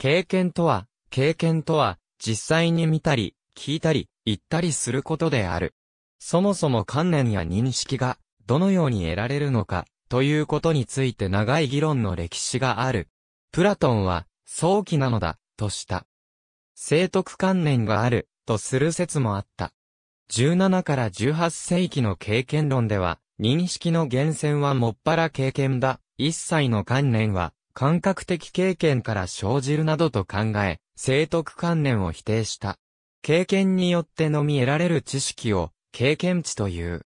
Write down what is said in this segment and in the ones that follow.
経験とは、経験とは、実際に見たり、聞いたり、言ったりすることである。そもそも観念や認識が、どのように得られるのか、ということについて長い議論の歴史がある。プラトンは、早期なのだ、とした。聖徳観念がある、とする説もあった。17から18世紀の経験論では、認識の源泉はもっぱら経験だ、一切の観念は、感覚的経験から生じるなどと考え、聖徳観念を否定した。経験によってのみ得られる知識を、経験値という。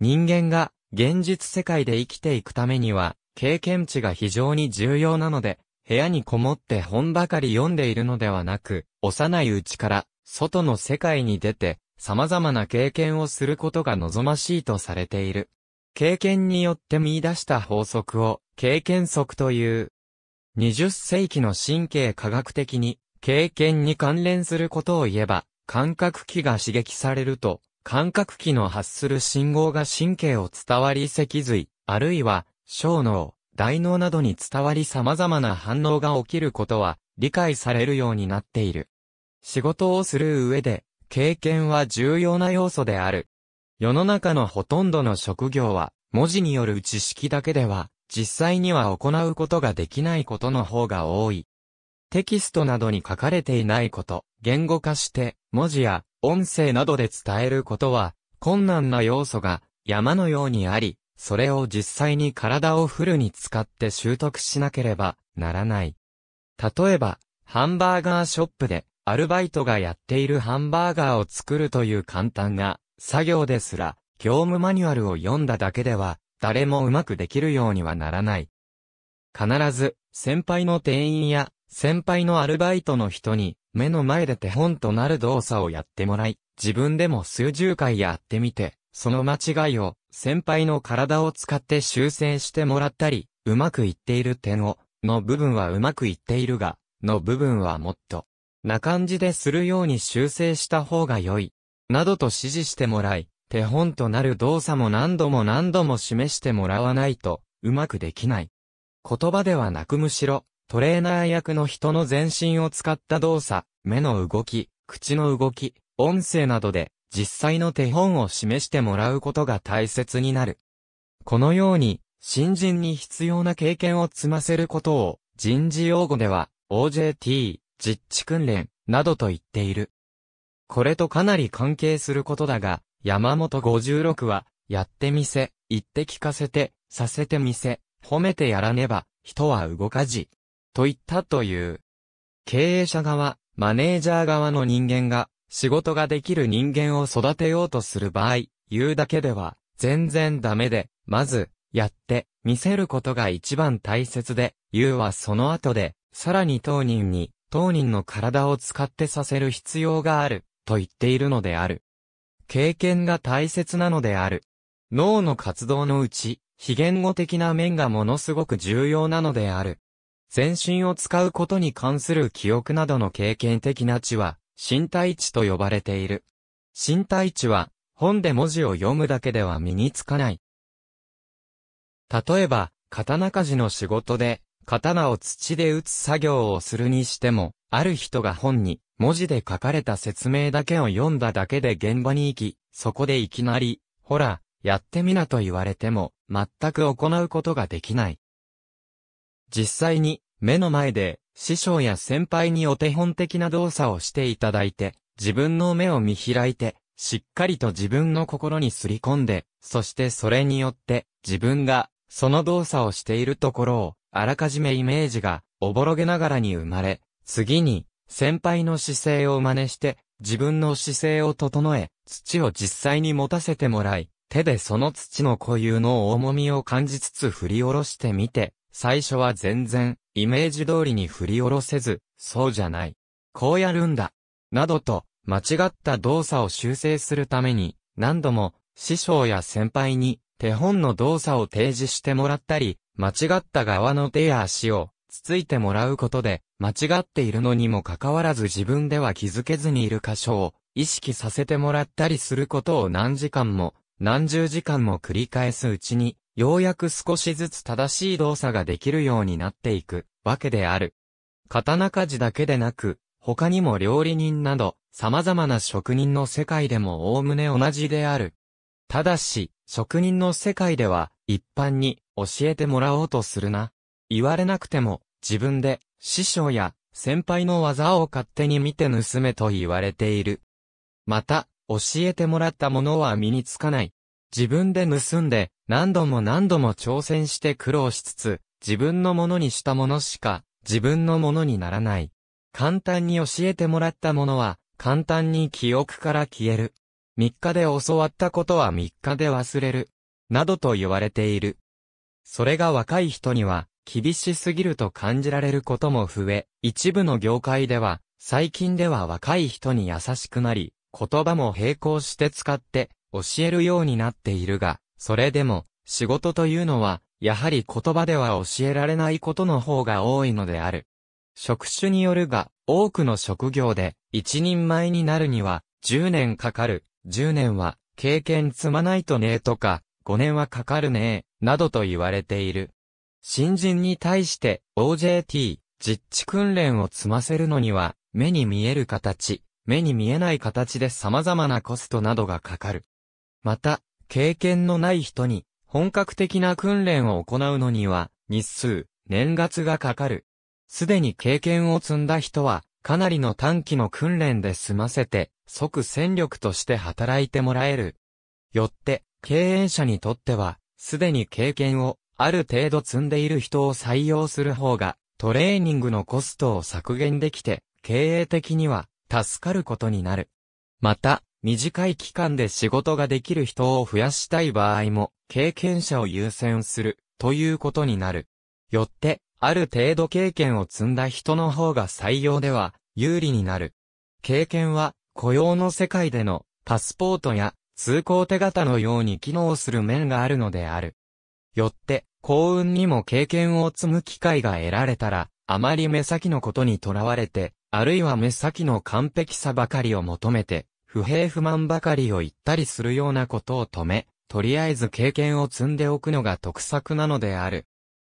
人間が現実世界で生きていくためには、経験値が非常に重要なので、部屋にこもって本ばかり読んでいるのではなく、幼いうちから、外の世界に出て、様々な経験をすることが望ましいとされている。経験によって見出した法則を、経験則という。20世紀の神経科学的に、経験に関連することを言えば、感覚器が刺激されると、感覚器の発する信号が神経を伝わり脊髄、あるいは、小脳、大脳などに伝わり様々な反応が起きることは、理解されるようになっている。仕事をする上で、経験は重要な要素である。世の中のほとんどの職業は、文字による知識だけでは、実際には行うことができないことの方が多い。テキストなどに書かれていないこと、言語化して、文字や音声などで伝えることは、困難な要素が山のようにあり、それを実際に体をフルに使って習得しなければならない。例えば、ハンバーガーショップでアルバイトがやっているハンバーガーを作るという簡単な作業ですら、業務マニュアルを読んだだけでは誰もうまくできるようにはならない。必ず、先輩の店員や、先輩のアルバイトの人に、目の前で手本となる動作をやってもらい、自分でも数十回やってみて、その間違いを、先輩の体を使って修正してもらったり、うまくいっている点を、の部分はうまくいっているが、の部分はもっと、な感じでするように修正した方が良い、などと指示してもらい、手本となる動作も何度も何度も示してもらわないと、うまくできない。言葉ではなくむしろ、トレーナー役の人の全身を使った動作、目の動き、口の動き、音声などで、実際の手本を示してもらうことが大切になる。このように、新人に必要な経験を積ませることを、人事用語では、OJT、実地訓練、などと言っている。これとかなり関係することだが、山本56は、やってみせ、言って聞かせて、させてみせ、褒めてやらねば、人は動かじ。と言ったという。経営者側、マネージャー側の人間が、仕事ができる人間を育てようとする場合、言うだけでは、全然ダメで、まず、やって、見せることが一番大切で、言うはその後で、さらに当人に、当人の体を使ってさせる必要がある、と言っているのである。経験が大切なのである。脳の活動のうち、非言語的な面がものすごく重要なのである。全身を使うことに関する記憶などの経験的な知は、身体知と呼ばれている。身体知は、本で文字を読むだけでは身につかない。例えば、刀鍛冶の仕事で、刀を土で打つ作業をするにしても、ある人が本に、文字で書かれた説明だけを読んだだけで現場に行き、そこでいきなり、ほら、やってみなと言われても、全く行うことができない。実際に、目の前で、師匠や先輩にお手本的な動作をしていただいて、自分の目を見開いて、しっかりと自分の心にすり込んで、そしてそれによって、自分が、その動作をしているところを、あらかじめイメージが、おぼろげながらに生まれ、次に、先輩の姿勢を真似して、自分の姿勢を整え、土を実際に持たせてもらい、手でその土の固有の重みを感じつつ振り下ろしてみて、最初は全然、イメージ通りに振り下ろせず、そうじゃない。こうやるんだ。などと、間違った動作を修正するために、何度も、師匠や先輩に、手本の動作を提示してもらったり、間違った側の手や足を、つついてもらうことで、間違っているのにもかかわらず自分では気づけずにいる箇所を意識させてもらったりすることを何時間も、何十時間も繰り返すうちに、ようやく少しずつ正しい動作ができるようになっていくわけである。刀鍛冶だけでなく、他にも料理人など、様々な職人の世界でも概ね同じである。ただし、職人の世界では、一般に教えてもらおうとするな。言われなくても、自分で、師匠や、先輩の技を勝手に見て盗めと言われている。また、教えてもらったものは身につかない。自分で盗んで、何度も何度も挑戦して苦労しつつ、自分のものにしたものしか、自分のものにならない。簡単に教えてもらったものは、簡単に記憶から消える。三日で教わったことは三日で忘れる。などと言われている。それが若い人には、厳しすぎると感じられることも増え、一部の業界では、最近では若い人に優しくなり、言葉も並行して使って教えるようになっているが、それでも仕事というのは、やはり言葉では教えられないことの方が多いのである。職種によるが、多くの職業で一人前になるには10年かかる。10年は経験積まないとねえとか、5年はかかるねえ、などと言われている。新人に対して OJT、実地訓練を積ませるのには、目に見える形、目に見えない形で様々なコストなどがかかる。また、経験のない人に、本格的な訓練を行うのには、日数、年月がかかる。すでに経験を積んだ人は、かなりの短期の訓練で済ませて、即戦力として働いてもらえる。よって、経営者にとっては、すでに経験をある程度積んでいる人を採用する方が、トレーニングのコストを削減できて、経営的には助かることになる。また、短い期間で仕事ができる人を増やしたい場合も、経験者を優先する、ということになる。よって、ある程度経験を積んだ人の方が採用では、有利になる。経験は、雇用の世界での、パスポートや、通行手形のように機能する面があるのである。よって、幸運にも経験を積む機会が得られたら、あまり目先のことにとらわれて、あるいは目先の完璧さばかりを求めて、不平不満ばかりを言ったりするようなことを止め、とりあえず経験を積んでおくのが得策なのである。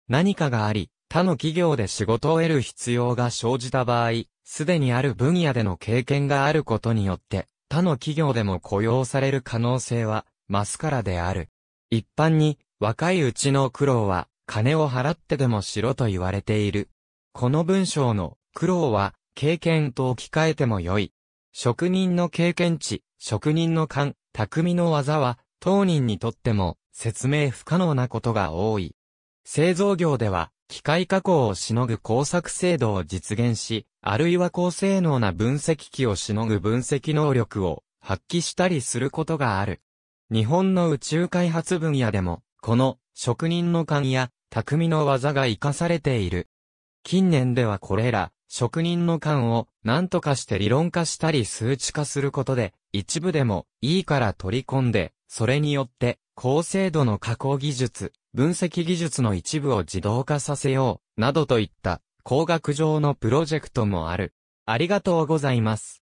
何かがあり、他の企業で仕事を得る必要が生じた場合、すでにある分野での経験があることによって、他の企業でも雇用される可能性は、増すからである。一般に、若いうちの苦労は、金を払ってでもしろと言われている。この文章の苦労は、経験と置き換えてもよい。職人の経験値、職人の勘、匠の技は、当人にとっても説明不可能なことが多い。製造業では、機械加工をしのぐ工作制度を実現し、あるいは高性能な分析機をしのぐ分析能力を発揮したりすることがある。日本の宇宙開発分野でも、この職人の勘や匠の技が活かされている。近年ではこれら職人の勘を何とかして理論化したり数値化することで一部でもいいから取り込んで、それによって高精度の加工技術、分析技術の一部を自動化させよう、などといった工学上のプロジェクトもある。ありがとうございます。